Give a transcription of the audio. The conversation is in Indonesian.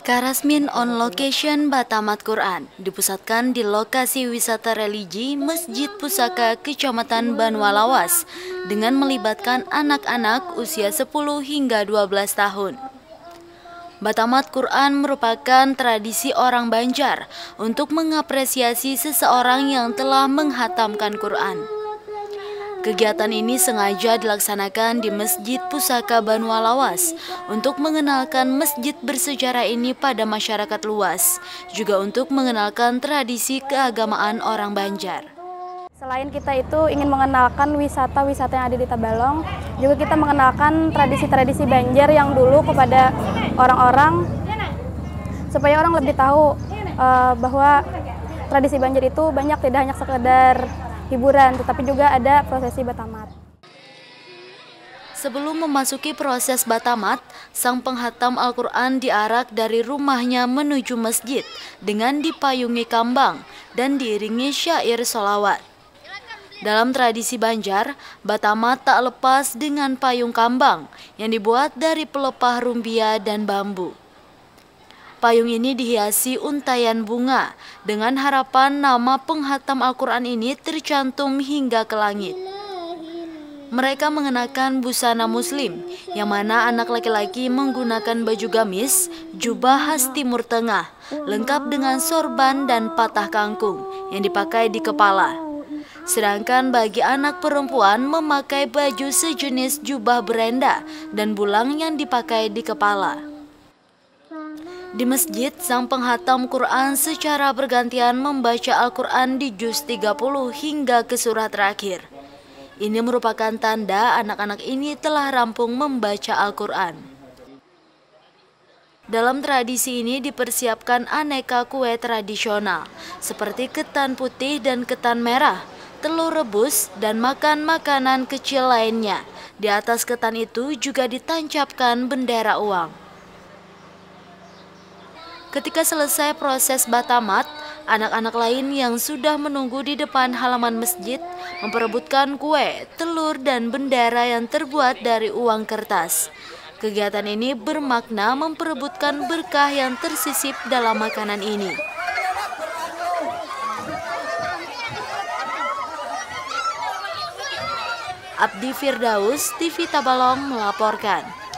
Karasmin on location Batamat Quran dipusatkan di lokasi wisata religi Masjid Pusaka Kecamatan Banwalawas dengan melibatkan anak-anak usia 10 hingga 12 tahun. Batamat Quran merupakan tradisi orang Banjar untuk mengapresiasi seseorang yang telah menghatamkan Quran. Kegiatan ini sengaja dilaksanakan di Masjid Pusaka Banualawas untuk mengenalkan masjid bersejarah ini pada masyarakat luas, juga untuk mengenalkan tradisi keagamaan orang Banjar. Selain kita itu ingin mengenalkan wisata-wisata yang ada di Tabalong, juga kita mengenalkan tradisi-tradisi Banjar yang dulu kepada orang-orang supaya orang lebih tahu uh, bahwa tradisi Banjar itu banyak tidak hanya sekedar hiburan, tetapi juga ada prosesi batamat. Sebelum memasuki proses batamat, sang penghatam Al-Quran diarak dari rumahnya menuju masjid dengan dipayungi kambang dan diiringi syair solawat. Dalam tradisi Banjar, batamat tak lepas dengan payung kambang yang dibuat dari pelepah rumbia dan bambu. Payung ini dihiasi untayan bunga dengan harapan nama penghatam Al-Quran ini tercantum hingga ke langit. Mereka mengenakan busana muslim, yang mana anak laki-laki menggunakan baju gamis, jubah khas Timur Tengah, lengkap dengan sorban dan patah kangkung yang dipakai di kepala. Sedangkan bagi anak perempuan memakai baju sejenis jubah berenda dan bulang yang dipakai di kepala. Di masjid, sang penghatam Quran secara bergantian membaca Al-Quran di juz 30 hingga ke surah terakhir. Ini merupakan tanda anak-anak ini telah rampung membaca Al-Quran. Dalam tradisi ini dipersiapkan aneka kue tradisional, seperti ketan putih dan ketan merah, telur rebus, dan makan makanan kecil lainnya. Di atas ketan itu juga ditancapkan bendera uang. Ketika selesai proses batamat, anak-anak lain yang sudah menunggu di depan halaman masjid memperebutkan kue, telur, dan bendera yang terbuat dari uang kertas. Kegiatan ini bermakna memperebutkan berkah yang tersisip dalam makanan ini. Abdi Firdaus, TV Tabalong melaporkan.